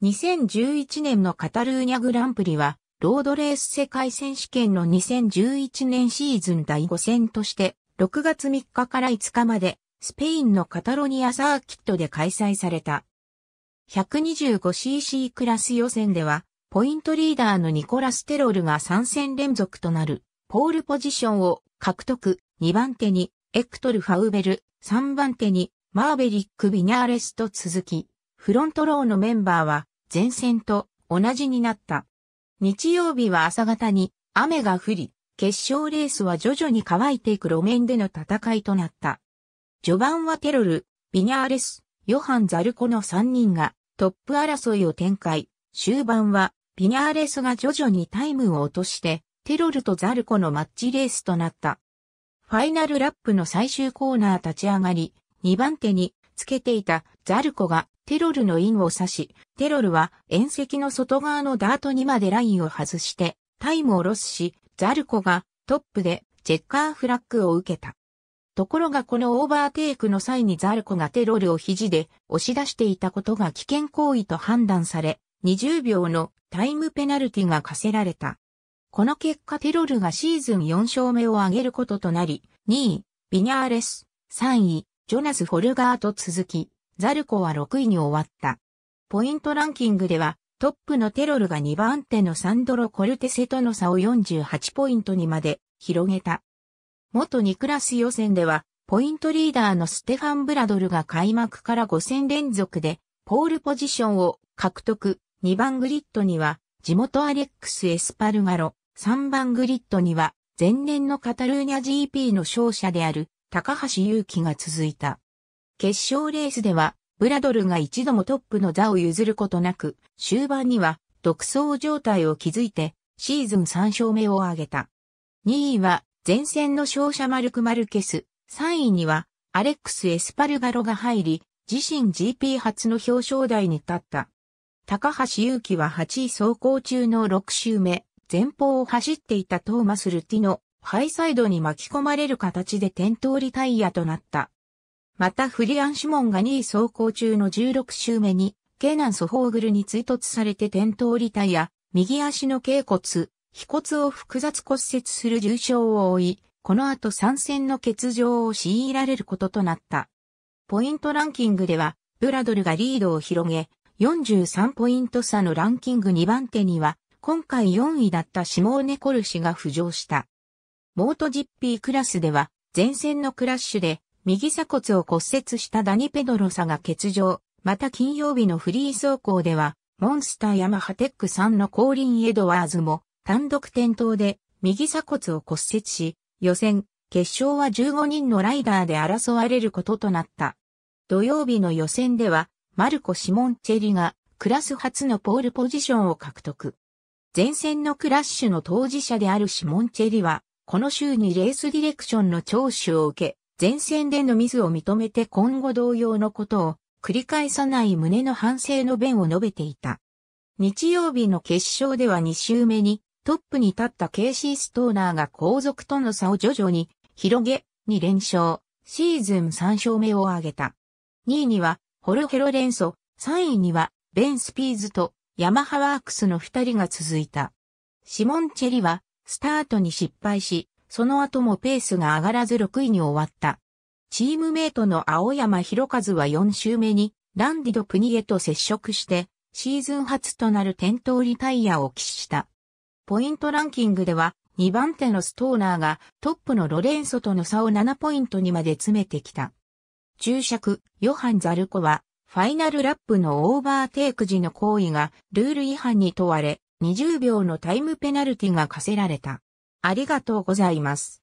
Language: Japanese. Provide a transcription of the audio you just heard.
2011年のカタルーニャグランプリは、ロードレース世界選手権の2011年シーズン第5戦として、6月3日から5日まで、スペインのカタロニアサーキットで開催された。125cc クラス予選では、ポイントリーダーのニコラス・テロルが3戦連続となる、ポールポジションを獲得、2番手に、エクトル・ファウベル、3番手に、マーベリック・ビニャーレスと続き、フロントローのメンバーは、前線と同じになった。日曜日は朝方に雨が降り、決勝レースは徐々に乾いていく路面での戦いとなった。序盤はテロル、ビニャーレス、ヨハン・ザルコの3人がトップ争いを展開。終盤はビニャーレスが徐々にタイムを落として、テロルとザルコのマッチレースとなった。ファイナルラップの最終コーナー立ち上がり、2番手につけていたザルコがテロルの印を指し、テロルは縁石の外側のダートにまでラインを外して、タイムをロスし、ザルコがトップでチェッカーフラッグを受けた。ところがこのオーバーテイクの際にザルコがテロルを肘で押し出していたことが危険行為と判断され、20秒のタイムペナルティが課せられた。この結果テロルがシーズン4勝目を挙げることとなり、2位、ビニャーレス、3位、ジョナス・フォルガーと続き、ザルコは6位に終わった。ポイントランキングでは、トップのテロルが2番手のサンドロ・コルテセとの差を48ポイントにまで広げた。元ニクラス予選では、ポイントリーダーのステファン・ブラドルが開幕から5戦連続で、ポールポジションを獲得。2番グリッドには、地元アレックス・エスパルガロ。3番グリッドには、前年のカタルーニャ GP の勝者である、高橋祐希が続いた。決勝レースでは、ブラドルが一度もトップの座を譲ることなく、終盤には独走状態を築いて、シーズン3勝目を挙げた。2位は、前線の勝者マルク・マルケス、3位には、アレックス・エスパルガロが入り、自身 GP 初の表彰台に立った。高橋祐希は8位走行中の6周目、前方を走っていたトーマス・ルティのハイサイドに巻き込まれる形で転倒リタイヤとなった。またフリアン・シュモンが2位走行中の16周目に、ケナン・ソホーグルに追突されて転倒リタイア、右足の頸骨、腓骨を複雑骨折する重傷を負い、この後参戦の欠場を強いられることとなった。ポイントランキングでは、ブラドルがリードを広げ、43ポイント差のランキング2番手には、今回4位だったシモーネ・コルシが浮上した。モート GP クラスでは、前線のクラッシュで右鎖骨を骨折したダニペドロサが欠場。また金曜日のフリー走行では、モンスターヤマハテック3のコーリン・エドワーズも単独転倒で右鎖骨を骨折し、予選、決勝は15人のライダーで争われることとなった。土曜日の予選では、マルコ・シモンチェリがクラス初のポールポジションを獲得。前線のクラッシュの当事者であるシモンチェリは、この週にレースディレクションの聴取を受け、前線でのミスを認めて今後同様のことを繰り返さない胸の反省の弁を述べていた。日曜日の決勝では2周目にトップに立ったケイシー・ストーナーが後続との差を徐々に広げ2連勝、シーズン3勝目を挙げた。2位にはホルヘロレンソ、3位にはベン・スピーズとヤマハワークスの2人が続いた。シモン・チェリはスタートに失敗し、その後もペースが上がらず6位に終わった。チームメイトの青山博和は4周目にランディド・プニエと接触して、シーズン初となる転倒リタイアを喫した。ポイントランキングでは、2番手のストーナーがトップのロレンソとの差を7ポイントにまで詰めてきた。注釈、ヨハン・ザルコは、ファイナルラップのオーバーテイク時の行為がルール違反に問われ、20秒のタイムペナルティが課せられた。ありがとうございます。